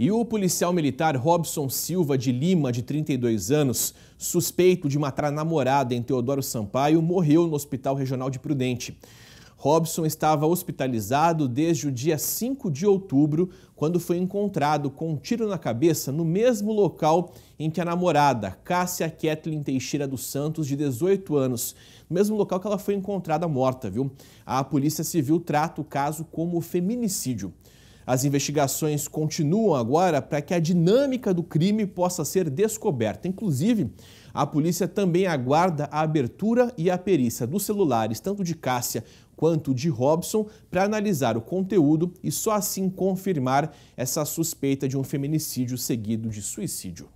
E o policial militar Robson Silva de Lima, de 32 anos, suspeito de matar a namorada em Teodoro Sampaio, morreu no Hospital Regional de Prudente. Robson estava hospitalizado desde o dia 5 de outubro, quando foi encontrado com um tiro na cabeça no mesmo local em que a namorada, Cássia Kathleen Teixeira dos Santos, de 18 anos, no mesmo local que ela foi encontrada morta, viu? A Polícia Civil trata o caso como feminicídio. As investigações continuam agora para que a dinâmica do crime possa ser descoberta. Inclusive, a polícia também aguarda a abertura e a perícia dos celulares, tanto de Cássia quanto de Robson, para analisar o conteúdo e só assim confirmar essa suspeita de um feminicídio seguido de suicídio.